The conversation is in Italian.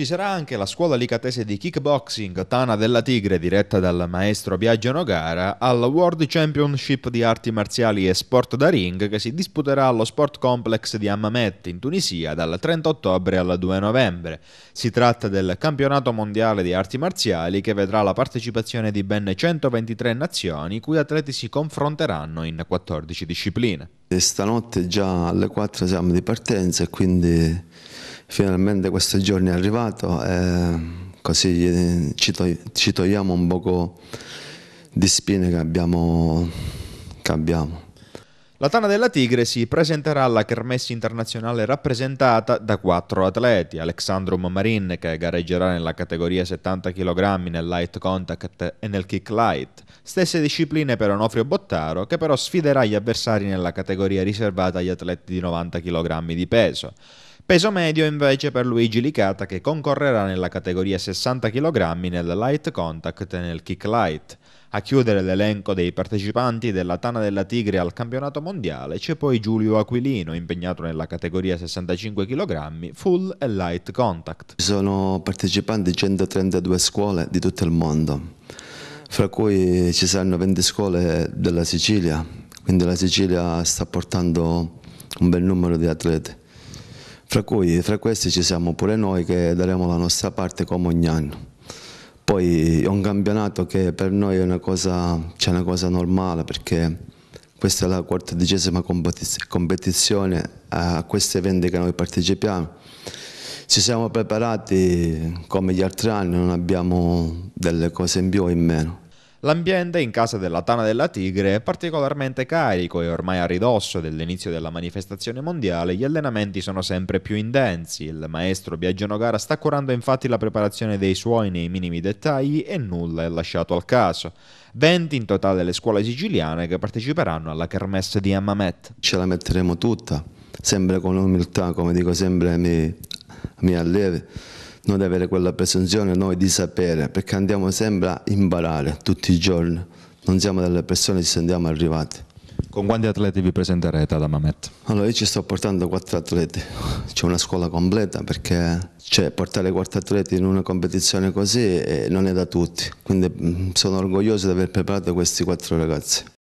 Ci sarà anche la scuola licatese di kickboxing Tana della Tigre diretta dal maestro Biagio Nogara al World Championship di arti marziali e sport da ring che si disputerà allo Sport Complex di Ammamet in Tunisia dal 30 ottobre al 2 novembre. Si tratta del campionato mondiale di arti marziali che vedrà la partecipazione di ben 123 nazioni cui atleti si confronteranno in 14 discipline. E stanotte già alle 4 siamo di partenza e quindi finalmente questo giorno è arrivato e eh, così eh, ci, to ci togliamo un poco di spine che abbiamo, che abbiamo. La Tana della Tigre si presenterà alla Kermessi internazionale rappresentata da quattro atleti. Alexandrum Marin, che gareggerà nella categoria 70 kg nel light contact e nel kick light. Stesse discipline per Onofrio Bottaro, che però sfiderà gli avversari nella categoria riservata agli atleti di 90 kg di peso. Peso medio invece per Luigi Licata che concorrerà nella categoria 60 kg nel light contact e nel kick light. A chiudere l'elenco dei partecipanti della Tana della Tigre al campionato mondiale c'è poi Giulio Aquilino, impegnato nella categoria 65 kg full e light contact. Ci sono partecipanti 132 scuole di tutto il mondo, fra cui ci saranno 20 scuole della Sicilia, quindi la Sicilia sta portando un bel numero di atleti. Fra, cui, fra questi ci siamo pure noi che daremo la nostra parte come ogni anno. Poi è un campionato che per noi è una cosa, cioè una cosa normale perché questa è la quattordicesima competizione eh, a questi eventi che noi partecipiamo. Ci siamo preparati come gli altri anni, non abbiamo delle cose in più o in meno. L'ambiente in casa della Tana della Tigre è particolarmente carico e ormai a ridosso dell'inizio della manifestazione mondiale gli allenamenti sono sempre più intensi. Il maestro Biagio Nogara sta curando infatti la preparazione dei suoi nei minimi dettagli e nulla è lasciato al caso. 20 in totale le scuole siciliane che parteciperanno alla kermesse di Ammamet. Ce la metteremo tutta, sempre con umiltà, come dico sempre ai miei, ai miei allievi noi avere quella presunzione noi di sapere, perché andiamo sempre a imparare tutti i giorni, non siamo delle persone che ci andiamo arrivati. Con quanti atleti vi presenterete ad Amamet? Allora io ci sto portando quattro atleti, c'è una scuola completa perché cioè, portare quattro atleti in una competizione così eh, non è da tutti, quindi mm, sono orgoglioso di aver preparato questi quattro ragazzi.